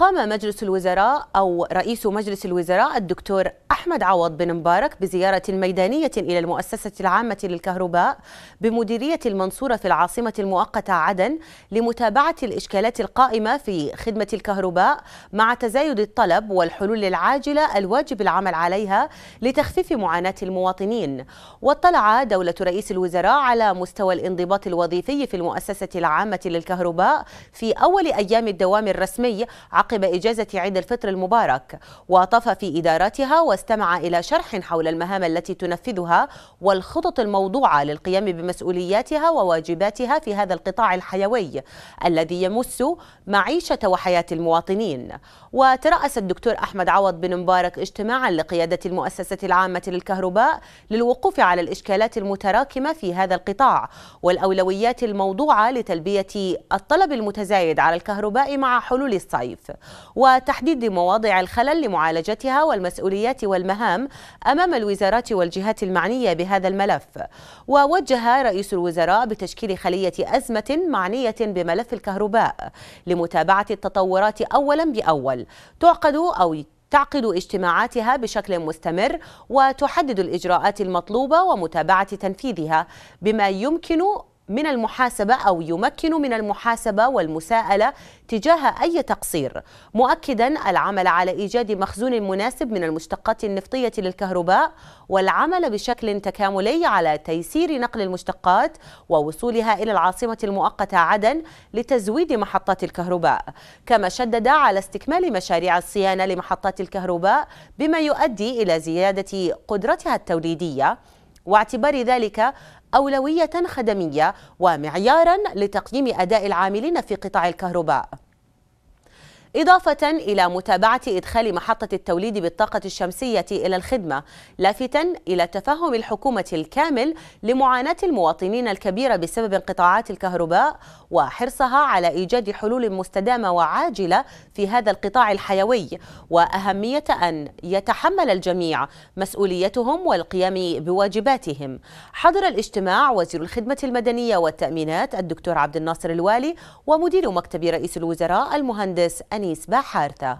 قام مجلس الوزراء أو رئيس مجلس الوزراء الدكتور أحمد عوض بن مبارك بزيارة ميدانية إلى المؤسسة العامة للكهرباء بمديرية المنصورة في العاصمة المؤقتة عدن لمتابعة الإشكالات القائمة في خدمة الكهرباء مع تزايد الطلب والحلول العاجلة الواجب العمل عليها لتخفيف معاناة المواطنين واطلع دولة رئيس الوزراء على مستوى الانضباط الوظيفي في المؤسسة العامة للكهرباء في أول أيام الدوام الرسمي عقب إجازة عيد الفطر المبارك وطاف في إدارتها واستمع إلى شرح حول المهام التي تنفذها والخطط الموضوعة للقيام بمسؤولياتها وواجباتها في هذا القطاع الحيوي الذي يمس معيشة وحياة المواطنين وترأس الدكتور أحمد عوض بن مبارك اجتماعا لقيادة المؤسسة العامة للكهرباء للوقوف على الإشكالات المتراكمة في هذا القطاع والأولويات الموضوعة لتلبية الطلب المتزايد على الكهرباء مع حلول الصيف وتحديد مواضع الخلل لمعالجتها والمسؤوليات والمهام أمام الوزارات والجهات المعنية بهذا الملف ووجه رئيس الوزراء بتشكيل خلية أزمة معنية بملف الكهرباء لمتابعة التطورات أولا بأول تعقد أو تعقد اجتماعاتها بشكل مستمر وتحدد الإجراءات المطلوبة ومتابعة تنفيذها بما يمكن من المحاسبة أو يمكن من المحاسبة والمساءلة تجاه أي تقصير مؤكدا العمل على إيجاد مخزون مناسب من المشتقات النفطية للكهرباء والعمل بشكل تكاملي على تيسير نقل المشتقات ووصولها إلى العاصمة المؤقتة عدن لتزويد محطات الكهرباء كما شدد على استكمال مشاريع الصيانة لمحطات الكهرباء بما يؤدي إلى زيادة قدرتها التوليدية واعتبار ذلك أولوية خدمية ومعيارا لتقييم أداء العاملين في قطاع الكهرباء إضافة إلى متابعة إدخال محطة التوليد بالطاقة الشمسية إلى الخدمة لافتا إلى تفهم الحكومة الكامل لمعاناة المواطنين الكبيرة بسبب انقطاعات الكهرباء وحرصها على إيجاد حلول مستدامة وعاجلة في هذا القطاع الحيوي وأهمية أن يتحمل الجميع مسؤوليتهم والقيام بواجباتهم حضر الاجتماع وزير الخدمة المدنية والتأمينات الدكتور عبد الناصر الوالي ومدير مكتب رئيس الوزراء المهندس أنيس بحارثة